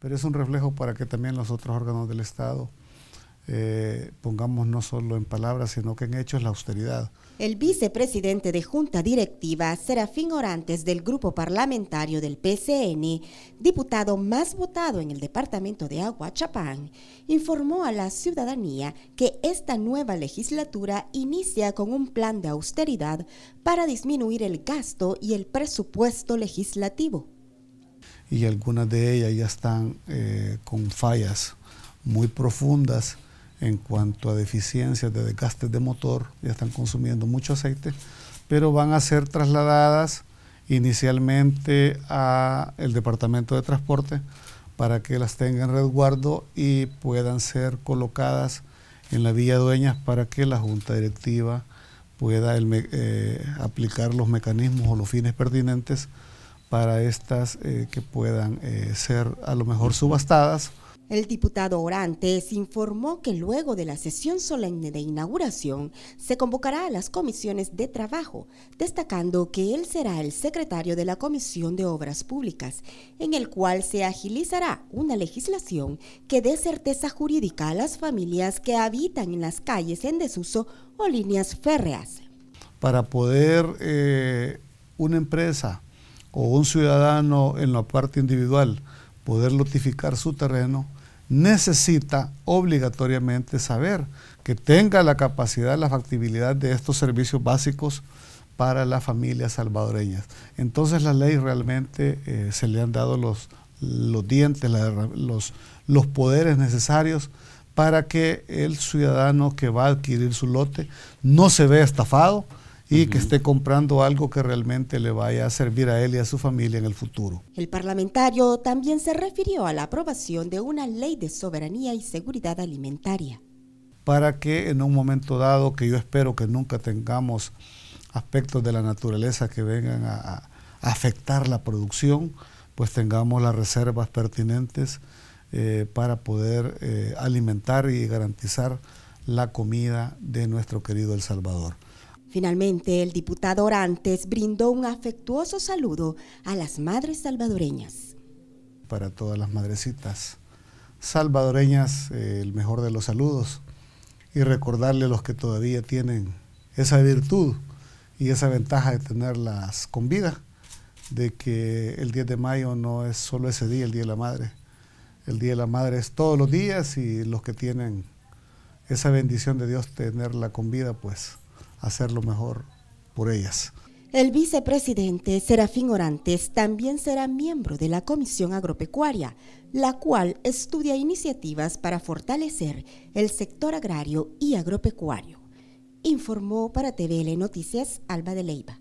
pero es un reflejo para que también los otros órganos del Estado eh, pongamos no solo en palabras, sino que en hechos la austeridad. El vicepresidente de Junta Directiva, Serafín Orantes, del Grupo Parlamentario del PCN, diputado más votado en el Departamento de Aguachapán, informó a la ciudadanía que esta nueva legislatura inicia con un plan de austeridad para disminuir el gasto y el presupuesto legislativo y algunas de ellas ya están eh, con fallas muy profundas en cuanto a deficiencias de desgaste de motor, ya están consumiendo mucho aceite, pero van a ser trasladadas inicialmente al Departamento de Transporte para que las tengan resguardo y puedan ser colocadas en la Villa Dueñas para que la Junta Directiva pueda eh, aplicar los mecanismos o los fines pertinentes para estas eh, que puedan eh, ser a lo mejor subastadas. El diputado Orantes informó que luego de la sesión solemne de inauguración se convocará a las comisiones de trabajo, destacando que él será el secretario de la Comisión de Obras Públicas, en el cual se agilizará una legislación que dé certeza jurídica a las familias que habitan en las calles en desuso o líneas férreas. Para poder eh, una empresa o un ciudadano en la parte individual poder notificar su terreno, necesita obligatoriamente saber que tenga la capacidad, la factibilidad de estos servicios básicos para las familias salvadoreñas. Entonces la ley realmente eh, se le han dado los, dientes, los poderes necesarios para que el ciudadano que va a adquirir su lote no se vea estafado, y que esté comprando algo que realmente le vaya a servir a él y a su familia en el futuro. El parlamentario también se refirió a la aprobación de una ley de soberanía y seguridad alimentaria. Para que en un momento dado, que yo espero que nunca tengamos aspectos de la naturaleza que vengan a, afectar la producción, pues tengamos las reservas pertinentes eh, para poder eh, alimentar y garantizar la comida de nuestro querido El Salvador. Finalmente, el diputado Orantes brindó un afectuoso saludo a las madres salvadoreñas. Para todas las madrecitas salvadoreñas, eh, el mejor de los saludos y recordarle a los que todavía tienen esa virtud y esa ventaja de tenerlas con vida, de que el 10 de mayo no es solo ese día, el Día de la Madre. El Día de la Madre es todos los días y los que tienen esa bendición de Dios tenerla con vida, pues hacer lo mejor por ellas. El vicepresidente Serafín Orantes también será miembro de la Comisión Agropecuaria, la cual estudia iniciativas para fortalecer el sector agrario y agropecuario. Informó para TVL Noticias Alba de Leiva.